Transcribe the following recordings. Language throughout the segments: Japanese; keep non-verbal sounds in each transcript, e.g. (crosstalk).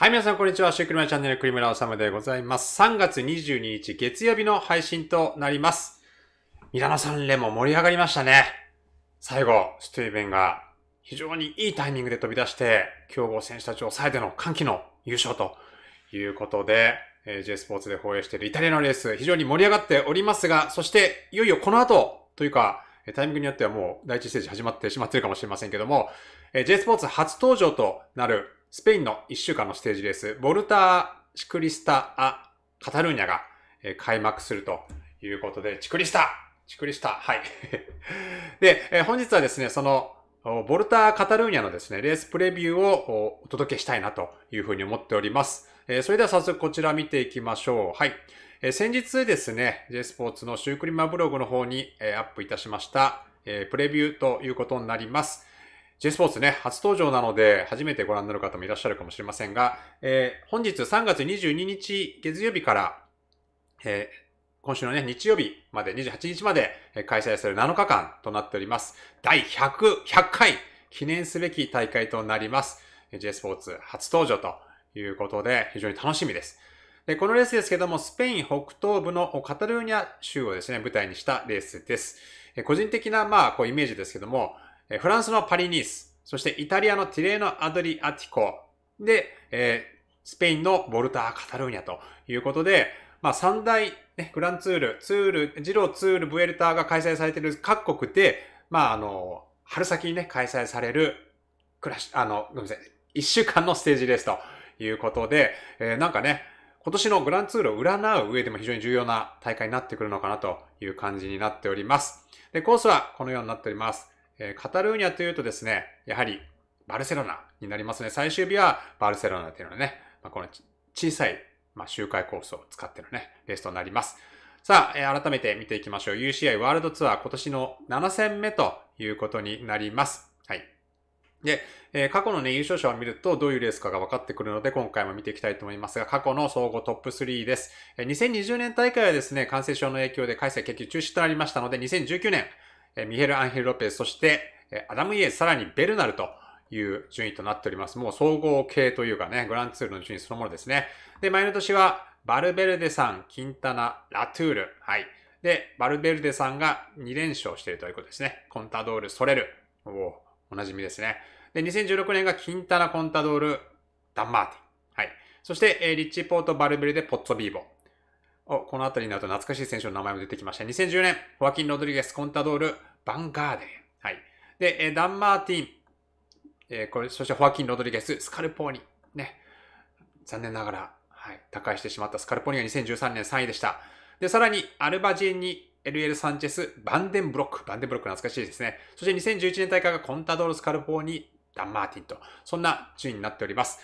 はい、皆さん、こんにちは。シュークリマチャンネル、クリムラオサムでございます。3月22日、月曜日の配信となります。ミラノさんレも盛り上がりましたね。最後、ステイベンが非常にいいタイミングで飛び出して、強豪選手たちを抑えての歓喜の優勝ということで、えー、J スポーツで放映しているイタリアのレース、非常に盛り上がっておりますが、そして、いよいよこの後、というか、タイミングによってはもう第一ステージ始まってしまっているかもしれませんけども、えー、J スポーツ初登場となるスペインの1週間のステージレース、ボルター・チクリスタ・ア・カタルーニャが開幕するということで、チクリスタチクリスタはい。(laughs) で、本日はですね、その、ボルター・カタルーニャのですね、レースプレビューをお届けしたいなというふうに思っております。それでは早速こちら見ていきましょう。はい。先日ですね、J スポーツのシュークリマブログの方に、アップいたしました、プレビューということになります。J スポーツね、初登場なので、初めてご覧になる方もいらっしゃるかもしれませんが、えー、本日3月22日月曜日から、えー、今週のね、日曜日まで、28日まで開催される7日間となっております。第100、100回記念すべき大会となります。J スポーツ初登場ということで、非常に楽しみです。で、このレースですけども、スペイン北東部のカタルーニャ州をですね、舞台にしたレースです。個人的な、まあ、こう、イメージですけども、フランスのパリ・ニース、そしてイタリアのティレーノ・アドリアティコで、えスペインのボルター・カタルーニャということで、まあ、三大、ね、グランツール、ツール、ジロー・ツール、ブエルターが開催されている各国で、まあ、あの、春先にね、開催される、クラシ、あの、ごめんなさい、一週間のステージですということで、えー、なんかね、今年のグランツールを占う上でも非常に重要な大会になってくるのかなという感じになっております。で、コースはこのようになっております。えー、カタルーニャというとですね、やはりバルセロナになりますね。最終日はバルセロナというのはね、まあ、この小さい、まあ、周回コースを使ってのね、レースとなります。さあ、えー、改めて見ていきましょう。UCI ワールドツアー今年の7戦目ということになります。はい。で、えー、過去のね、優勝者を見るとどういうレースかが分かってくるので、今回も見ていきたいと思いますが、過去の総合トップ3です。えー、2020年大会はですね、感染症の影響で開催結局中止となりましたので、2019年、ミヘル・アンヘル・ロペス、そして、アダム・イエス、さらにベルナルという順位となっております。もう総合系というかね、グランツールの順位そのものですね。で、前の年は、バルベルデさん、キンタナ、ラトゥール。はい。で、バルベルデさんが2連勝しているということですね。コンタドール、ソレル。おお、おなじみですね。で、2016年がキンタナ、コンタドール、ダンマーティン。はい。そして、リッチポート、バルベルデ、ポッツォビーボ。お、この辺りになると懐かしい選手の名前も出てきました。2010年、ホアキン・ロドリゲス、コンタドール、バンガーデン。はい。で、ダン・マーティン、えー、これ、そしてホアキン・ロドリゲス、スカルポーニ。ね。残念ながら、はい、他界してしまったスカルポーニが2013年3位でした。で、さらに、アルバジェンに、LL サンチェス、バンデンブロック。バンデンブロック懐かしいですね。そして2011年大会がコンタドール、スカルポーニ、ダン・マーティンと、そんな順位になっております。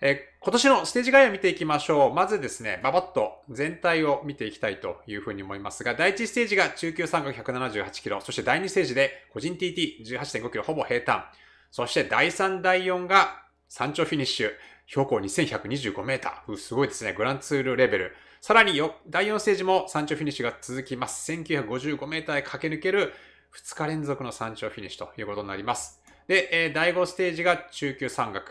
え今年のステージ概要を見ていきましょう。まずですね、ババッと全体を見ていきたいというふうに思いますが、第1ステージが中級山岳178キロ、そして第2ステージで個人 TT18.5 キロほぼ平坦、そして第3、第4が山頂フィニッシュ、標高2125メーター。すごいですね。グランツールレベル。さらによ、第4ステージも山頂フィニッシュが続きます。1955メーターへ駆け抜ける2日連続の山頂フィニッシュということになります。で、え第5ステージが中級山岳。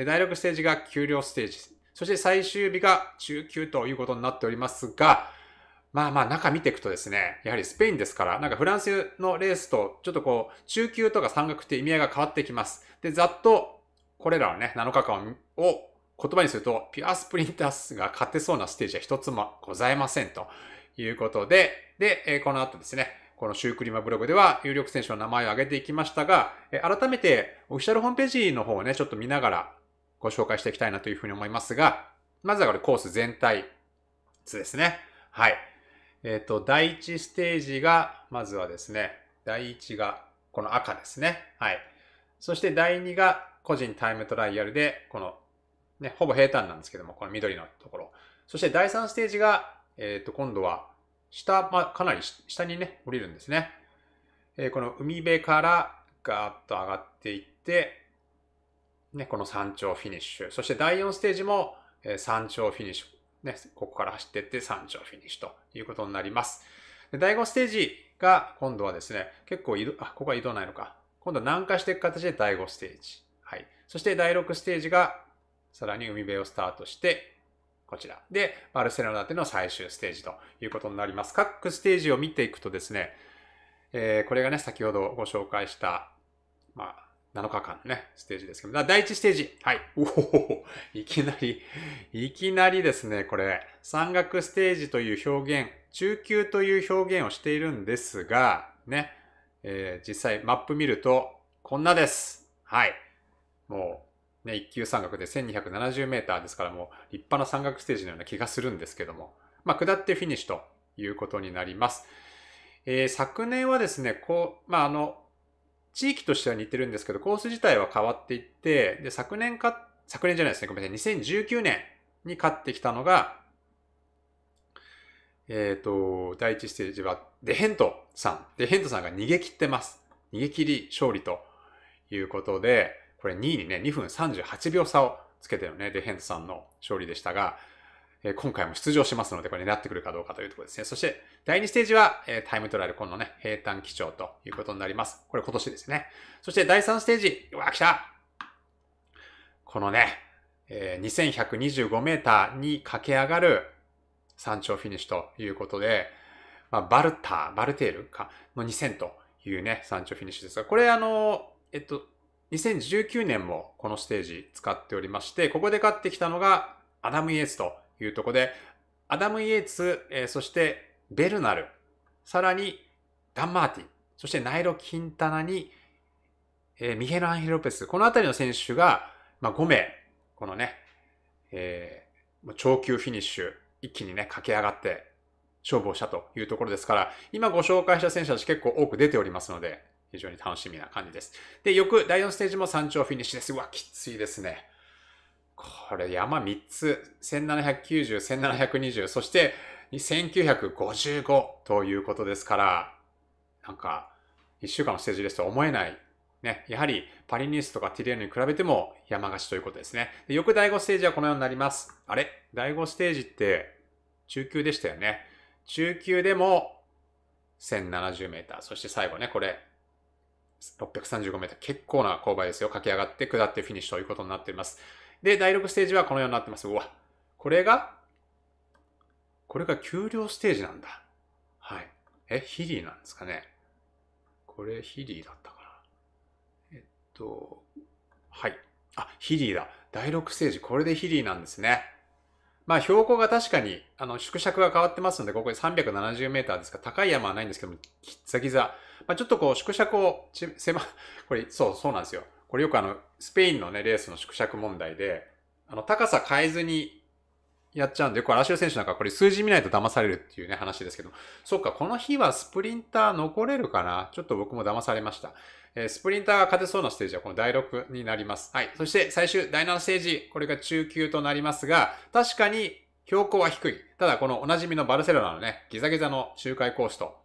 で第6ステージが給料ステージ。そして最終日が中級ということになっておりますが、まあまあ中見ていくとですね、やはりスペインですから、なんかフランスのレースとちょっとこう、中級とか山岳って意味合いが変わってきます。で、ざっとこれらをね、7日間を言葉にすると、ピュアスプリンタースが勝てそうなステージは一つもございませんということで、で、この後ですね、このシュークリマブログでは有力選手の名前を挙げていきましたが、改めてオフィシャルホームページの方をね、ちょっと見ながら、ご紹介していきたいなというふうに思いますが、まずはこれコース全体図ですね。はい。えっ、ー、と、第1ステージが、まずはですね、第1がこの赤ですね。はい。そして第2が個人タイムトライアルで、この、ね、ほぼ平坦なんですけども、この緑のところ。そして第3ステージが、えっ、ー、と、今度は下、まあ、かなり下にね、降りるんですね。えー、この海辺からガーッと上がっていって、ね、この山頂フィニッシュ。そして第4ステージも、え山頂フィニッシュ。ね、ここから走っていって山頂フィニッシュということになります。で第5ステージが今度はですね、結構移動、あ、ここは移動ないのか。今度は南下していく形で第5ステージ。はい。そして第6ステージがさらに海辺をスタートして、こちら。で、バルセロナでの最終ステージということになります。各ステージを見ていくとですね、えー、これがね、先ほどご紹介した、まあ、7日間のね、ステージですけど、第1ステージ。はい。おおいきなり、いきなりですね、これ、山岳ステージという表現、中級という表現をしているんですが、ね、えー、実際マップ見ると、こんなです。はい。もう、ね、一級山岳で1270メーターですから、もう立派な山岳ステージのような気がするんですけども、まあ、下ってフィニッシュということになります。えー、昨年はですね、こう、まあ、あの、地域としては似てるんですけど、コース自体は変わっていって、で、昨年か、昨年じゃないですね、ごめんなさい、2019年に勝ってきたのが、えっ、ー、と、第1ステージはデヘントさん。デヘントさんが逃げ切ってます。逃げ切り勝利ということで、これ2位にね、2分38秒差をつけてるね、デヘントさんの勝利でしたが、え今回も出場しますので、これ狙ってくるかどうかというところですね。そして、第2ステージは、えタイムトライアル、今度ね、平坦基調ということになります。これ今年ですね。そして、第3ステージ、うわ、来たこのね、え2125メーターに駆け上がる山頂フィニッシュということで、まあ、バルター、バルテールか、の2000というね、山頂フィニッシュですが、これあの、えっと、2019年もこのステージ使っておりまして、ここで勝ってきたのがアダム・イエスというとこで、アダム・イエーツ、えー、そしてベルナル、さらにダン・マーティン、そしてナイロ・キンタナに、えー、ミヘル・アンヘロペス、このあたりの選手が、まあ、5名、このね、えー、長級フィニッシュ、一気にね、駆け上がって勝負をしたというところですから、今ご紹介した選手たち結構多く出ておりますので、非常に楽しみな感じです。で、翌第4ステージも山頂フィニッシュです。うわ、きついですね。これ山3つ、1790、1720、そして1955ということですから、なんか、1週間のステージですと思えない。ね、やはりパリニュースとかティレーヌに比べても山勝ちということですね。でよく第5ステージはこのようになります。あれ第5ステージって中級でしたよね。中級でも1070メーター。そして最後ね、これ635メーター。結構な勾配ですよ。駆け上がって下ってフィニッシュということになっています。で、第6ステージはこのようになってます。うわ、これが、これが給料ステージなんだ。はい。え、ヒリーなんですかね。これヒリーだったかな。えっと、はい。あ、ヒリーだ。第6ステージ、これでヒリーなんですね。まあ、標高が確かに、あの、縮尺が変わってますので、ここで370メーターですから、高い山はないんですけども、ギザギザ。まあ、ちょっとこう、縮尺をち、狭、(laughs) これ、そう、そうなんですよ。これよくあの、スペインのね、レースの縮尺問題で、あの、高さ変えずにやっちゃうんで、よく荒汐選手なんかこれ数字見ないと騙されるっていうね、話ですけど、そっか、この日はスプリンター残れるかなちょっと僕も騙されました。えー、スプリンターが勝てそうなステージはこの第6になります。はい。そして最終第7ステージ、これが中級となりますが、確かに標高は低い。ただこのおなじみのバルセロナのね、ギザギザの周回コースと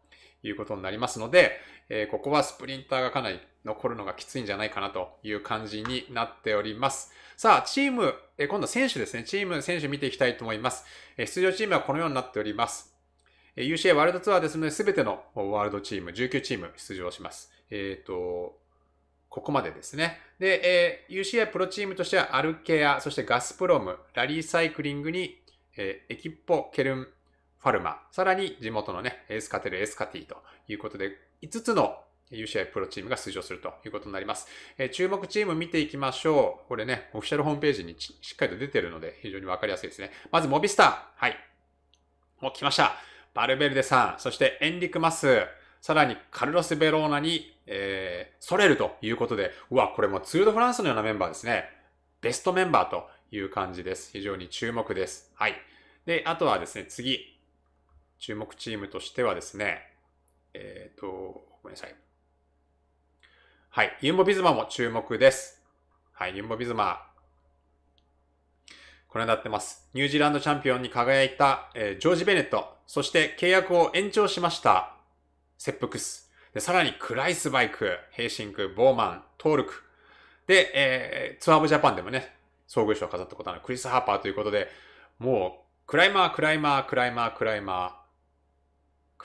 いうことになりますので、えー、ここはスプリンターがかなり残るのがきついんじゃないかなという感じになっております。さあ、チーム、えー、今度選手ですね。チーム、選手見ていきたいと思います。え出場チームはこのようになっております。え UCA ワールドツアーですので、すべてのワールドチーム、19チーム出場します。えっ、と、ここまでですね。で、えー、UCI プロチームとしてはアルケア、そしてガスプロム、ラリーサイクリングに、えー、エキッポ、ケルン、パルマ、さらに地元のね、エスカテル、エスカティということで、5つの UCI プロチームが出場するということになります。えー、注目チーム見ていきましょう。これね、オフィシャルホームページにしっかりと出てるので、非常にわかりやすいですね。まず、モビスター。はい。う来ました。バルベルデさん、そしてエンリク・マス、さらにカルロス・ベローナに、えー、ソレルということで、うわ、これもツール・ド・フランスのようなメンバーですね。ベストメンバーという感じです。非常に注目です。はい。で、あとはですね、次、注目チームとしてはですね、えっ、ー、と、ごめんなさい。はい、ユンボビズマも注目です。はい、ユンボビズマ、これになってます。ニュージーランドチャンピオンに輝いた、えー、ジョージ・ベネット、そして契約を延長しました、セップクス。で、さらにクライスバイク、ヘイシンク、ボーマン、トールク。で、えー、ツアーブジャパンでもね、遭遇賞を飾ったことのクリス・ハーパーということで、もう、クライマー、クライマー、クライマー、クライマー、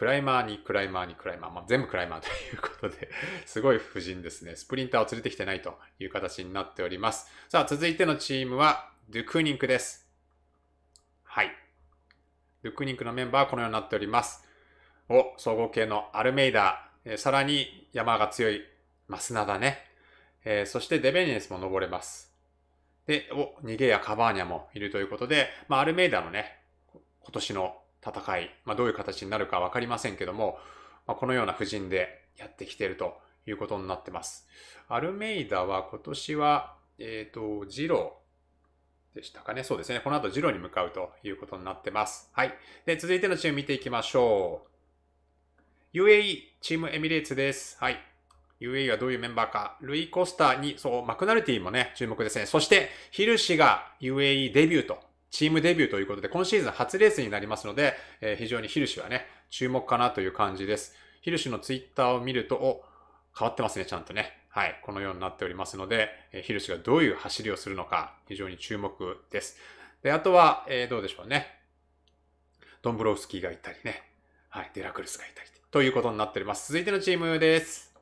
クライマーにクライマーにクライマー、まあ、全部クライマーということで (laughs) すごい布陣ですね。スプリンターを連れてきてないという形になっております。さあ、続いてのチームは、ドゥクーニンクです。はい。ドゥクーニンクのメンバーはこのようになっております。お、総合系のアルメイダー、えさらに山が強いマスナだね。えー、そしてデベニエスも登れます。で、お、逃げやカバーニャもいるということで、まあ、アルメイダのね、今年の戦い、まあ、どういう形になるか分かりませんけども、まあ、このような布陣でやってきているということになってます。アルメイダは今年は、えっ、ー、と、ジローでしたかね。そうですね。この後ジローに向かうということになってます。はい。で、続いてのチーム見ていきましょう。UAE、チームエミレーツです。はい。UAE はどういうメンバーか。ルイ・コスタに、そう、マクナルティもね、注目ですね。そして、ヒルシが UAE デビューとチームデビューということで、今シーズン初レースになりますので、えー、非常にヒルシュはね、注目かなという感じです。ヒルシュのツイッターを見ると、お、変わってますね、ちゃんとね。はい、このようになっておりますので、えー、ヒルシュがどういう走りをするのか、非常に注目です。で、あとは、えー、どうでしょうね。ドンブロウスキーがいたりね。はい、デラクルスがいたり。ということになっております。続いてのチームです。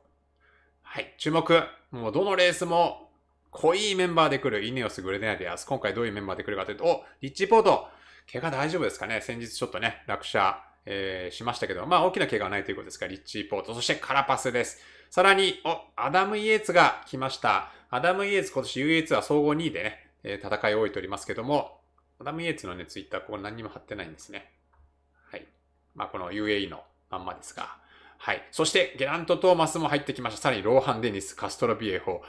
はい、注目。もうどのレースも濃いメンバーで来る、イネオス・グレデナディアス。今回どういうメンバーで来るかというと、お、リッチーポート、怪我大丈夫ですかね先日ちょっとね、落車、えー、しましたけど、まあ大きな怪我はないということですか、リッチーポート、そしてカラパスです。さらに、お、アダム・イエーツが来ました。アダム・イエーツ今年 UA2 は総合2位でね、えー、戦いを終えておりますけども、アダム・イエーツのね、ツイッターここ何にも貼ってないんですね。はい。まあこの UAE のまんまですが。はい。そして、ゲラント・トーマスも入ってきました。さらに、ローハン・デニス、カストロ・ビエホ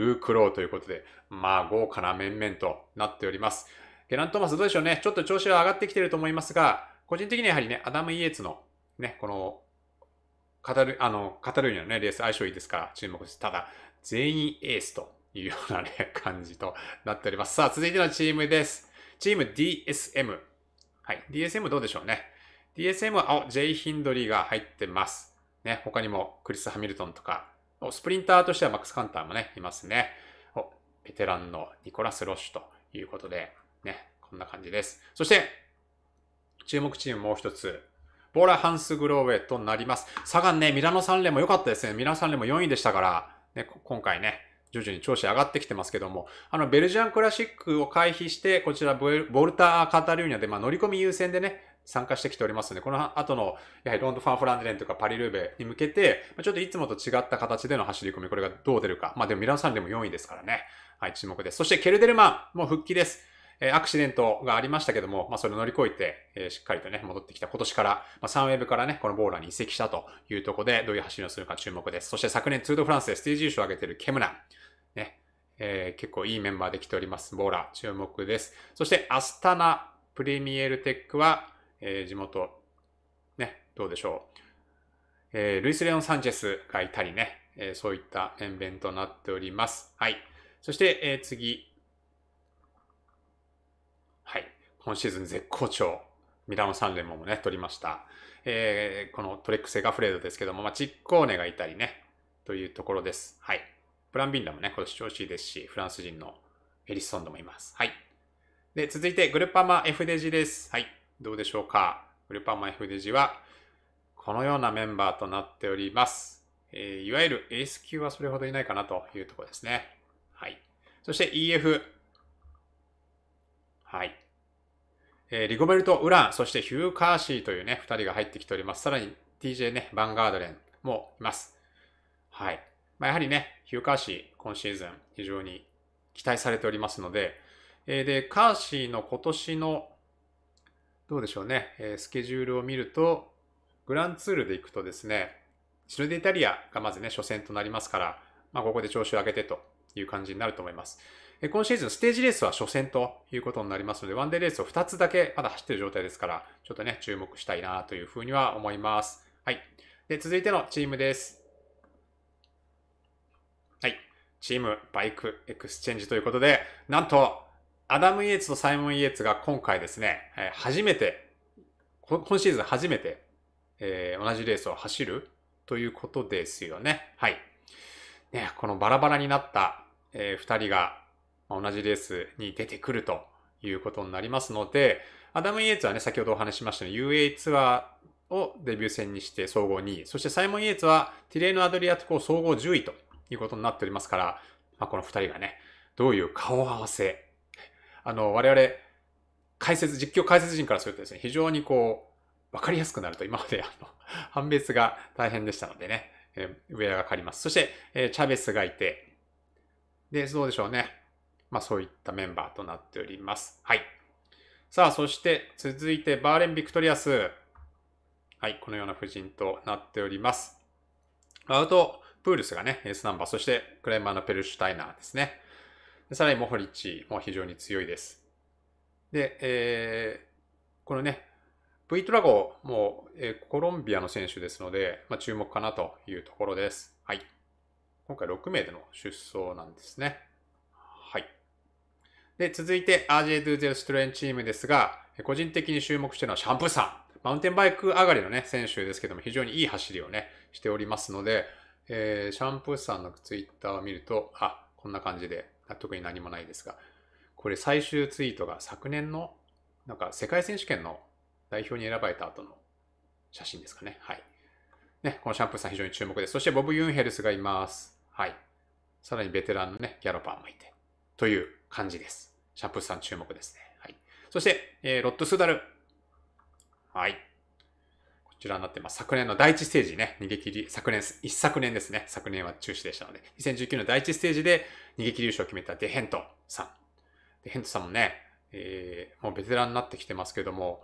ルークローということで、まあ豪華な面々となっております。ゲラン・トーマスどうでしょうね。ちょっと調子は上がってきてると思いますが、個人的にはやはりね、アダム・イエツのね、この、カタル、あの、カタルーニのね、レース相性いいですから注目です。ただ、全員エースというようなね、感じとなっております。さあ、続いてのチームです。チーム DSM。はい。DSM どうでしょうね。DSM は、お、ジェイ・ヒンドリーが入ってます。ね、他にもクリス・ハミルトンとか、スプリンターとしてはマックス・カンターもね、いますね。お、ベテランのニコラス・ロッシュということで、ね、こんな感じです。そして、注目チームもう一つ。ボーラ・ハンス・グローウェイとなります。サガンね、ミラノ3連も良かったですね。ミラノ3連も4位でしたから、ね、今回ね、徐々に調子上がってきてますけども、あの、ベルジアンクラシックを回避して、こちらボルター・カタルーニャで、まあ、乗り込み優先でね、参加してきておりますので、この後の、やはりロンドファンフランデレンとかパリルーベに向けて、ちょっといつもと違った形での走り込み、これがどう出るか。まあでもミラノさんでも4位ですからね。はい、注目です。そしてケルデルマンも復帰です。えアクシデントがありましたけども、まあ、それを乗り越えて、えー、しっかりとね、戻ってきた今年から、まあ、サンウェブからね、このボーラーに移籍したというところで、どういう走りをするか注目です。そして昨年、ツードフランスでステージ優勝を挙げているケムナン。ね、えー、結構いいメンバーで来ております。ボーラー、注目です。そして、アスタナプレミエルテックは、えー、地元、ね、どうでしょう。えー、ルイス・レオン・サンチェスがいたりね、えー、そういった面々となっております。はい。そして、えー、次。はい。今シーズン絶好調。ミラノサンモンもね、取りました。えー、このトレックセガフレードですけども、まあ、チッコーネがいたりね、というところです。はい。プランビンダもね、今年調子いいですし、フランス人のエリスソンドもいます。はい。で、続いて、グルパマエフデジです。はい。どうでしょうかフルパンマイフデジはこのようなメンバーとなっております。えー、いわゆるエース級はそれほどいないかなというところですね。はい。そして EF。はい。えー、リゴベルト・ウラン、そしてヒュー・カーシーというね、2人が入ってきております。さらに TJ ね、ァンガードレンもいます。はい。まあ、やはりね、ヒュー・カーシー、今シーズン非常に期待されておりますので、えー、で、カーシーの今年のどうでしょうね、えスケジュールを見ると、グランツールで行くとですね、シルデイタリアがまずね、初戦となりますから、まあ、ここで調子を上げてという感じになると思います。今シーズンステージレースは初戦ということになりますので、ワンデーレースを2つだけまだ走ってる状態ですから、ちょっとね、注目したいなというふうには思います。はい。で、続いてのチームです。はい。チームバイクエクスチェンジということで、なんと、アダム・イエツとサイモン・イエツが今回ですね、初めて、今シーズン初めて、えー、同じレースを走るということですよね。はい。ね、このバラバラになった、えー、2人が同じレースに出てくるということになりますので、アダム・イエツはね、先ほどお話しましたように UA ツアーをデビュー戦にして総合2位、そしてサイモン・イエツはティレーヌ・アドリアトコ総合10位ということになっておりますから、まあ、この2人がね、どういう顔合わせあの、我々、解説、実況解説陣からするとですね、非常にこう、わかりやすくなると今まで (laughs) あの、判別が大変でしたのでね、えー、ウェアが借ります。そして、えー、チャベスがいて、で、どうでしょうね。まあそういったメンバーとなっております。はい。さあ、そして続いてバーレン・ビクトリアス。はい、このような布陣となっております。アウト、プールスがね、エースナンバー、そしてクライマーのペルシュタイナーですね。さらにモホリッチも非常に強いです。で、えー、このね、V トラゴも、えー、コロンビアの選手ですので、まあ、注目かなというところです。はい。今回6名での出走なんですね。はい。で、続いて RJ20 ストレンチームですが、個人的に注目してるのはシャンプーさん。マウンテンバイク上がりのね、選手ですけども、非常にいい走りをね、しておりますので、えー、シャンプーさんのツイッターを見ると、あ、こんな感じで特に何もないですが、これ最終ツイートが昨年の、なんか世界選手権の代表に選ばれた後の写真ですかね。はい。ね、このシャンプーさん非常に注目です。そしてボブ・ユンヘルスがいます。はい。さらにベテランのね、ギャロパーもいて。という感じです。シャンプーさん注目ですね。はい。そして、えー、ロット・スダル。はい。ちらになって、ます。昨年の第1ステージね、逃げ切り、昨年、一昨年ですね、昨年は中止でしたので、2019の第1ステージで逃げ切り優勝を決めたデヘントさん。デヘントさんもね、えー、もうベテランになってきてますけども、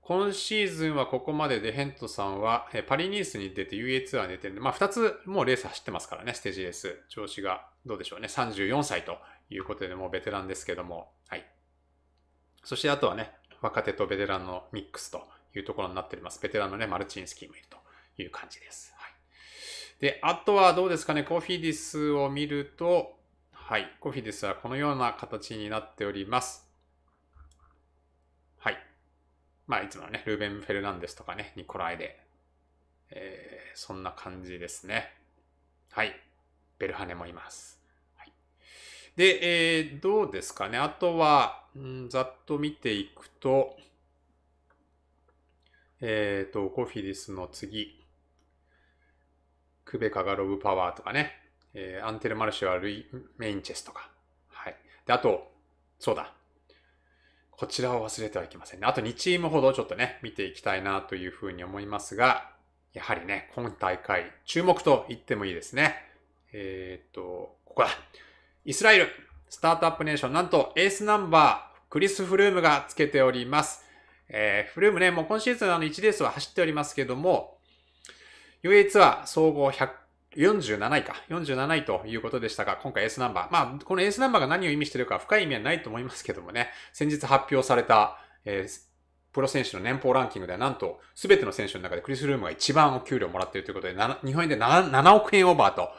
今シーズンはここまででヘントさんはパリニースに出て UA ツアーに出てるんで、まあ2つもうレース走ってますからね、ステージレース。調子がどうでしょうね。34歳ということでもうベテランですけども。はい。そしてあとはね、若手とベテランのミックスというところになっております。ベテランのね、マルチンスキーもいるという感じです。はい。で、あとはどうですかね、コフィディスを見ると、はい、コフィディスはこのような形になっております。はい。まあ、いつものね、ルーベン・フェルナンデスとかね、ニコライで、えー、そんな感じですね。はい。ベルハネもいます。はい、で、えー、どうですかね。あとは、んざっと見ていくと、えっ、ー、と、コフィディスの次、クベカガロブパワーとかね、えー、アンテルマルシェはルイ・メインチェスとか。はい。で、あと、そうだ。こちらを忘れてはいけませんね。あと2チームほどちょっとね、見ていきたいなというふうに思いますが、やはりね、今大会、注目と言ってもいいですね。えー、っと、ここだ。イスラエル、スタートアップネーション、なんとエースナンバー、クリス・フルームがつけております。えー、フルームね、もう今シーズンあの1レースは走っておりますけども、UA ツアー総合47位か、47位ということでしたが、今回エースナンバー。まあ、このエースナンバーが何を意味してるか深い意味はないと思いますけどもね、先日発表された、えー、プロ選手の年俸ランキングではなんと、すべての選手の中でクリス・ルームが一番お給料をもらっているということで、日本円で 7, 7億円オーバーと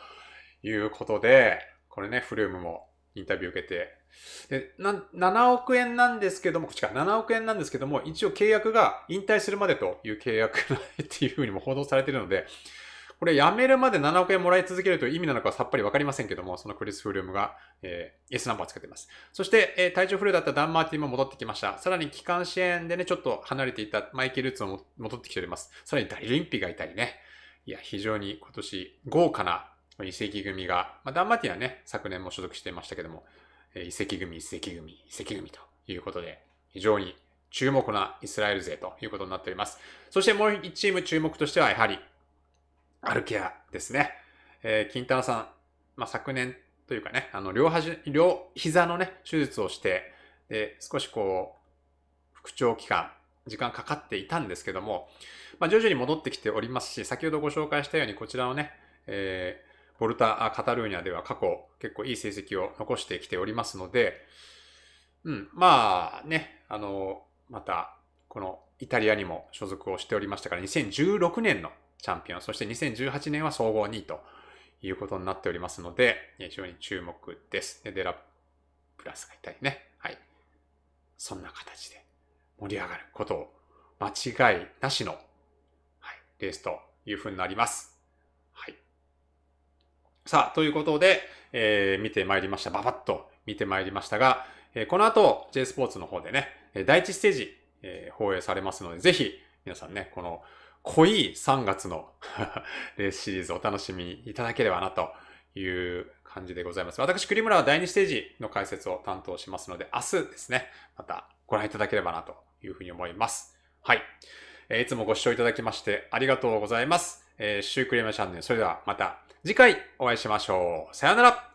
いうことで、これね、フルームもインタビュー受けて、で7億円なんですけども、こっちか、7億円なんですけども、一応契約が引退するまでという契約っていうふうにも報道されているので、これ辞めるまで7億円もらい続けるという意味なのかはさっぱりわかりませんけども、そのクリス・フルームが、えー、S ナンバー使っています。そして、えー、体調不良だったダン・マーティンも戻ってきました。さらに機関支援でね、ちょっと離れていたマイケル・ルーツも戻ってきております。さらにダリリンピがいたりね。いや、非常に今年豪華な移籍組が、まあ、ダン・マーティンはね、昨年も所属していましたけども、遺跡組、遺跡組、遺跡組ということで、非常に注目なイスラエル勢ということになっております。そしてもう1チーム注目としては、やはり、アルケアですね。えー、金太郎さん、まあ、昨年というかね、あの、両端、両膝のね、手術をして、で、少しこう、復調期間、時間かかっていたんですけども、まあ、徐々に戻ってきておりますし、先ほどご紹介したように、こちらをね、えー、ボルタ・カタルーニャでは過去結構いい成績を残してきておりますので、うん、まあね、あの、また、このイタリアにも所属をしておりましたから、2016年のチャンピオン、そして2018年は総合2位ということになっておりますので、非常に注目です。でデラプラスがいたりね、はい。そんな形で盛り上がることを間違いなしの、はい、レースというふうになります。さあ、ということで、えー、見てまいりました。ばばっと見てまいりましたが、えー、この後、J スポーツの方でね、第1ステージ、えー、放映されますので、ぜひ、皆さんね、この濃い3月の (laughs) レースシリーズお楽しみいただければなという感じでございます。私、栗村は第2ステージの解説を担当しますので、明日ですね、またご覧いただければなというふうに思います。はい。えー、いつもご視聴いただきましてありがとうございます。えー、シュークリームチャンネル、それではまた次回お会いしましょう。さよなら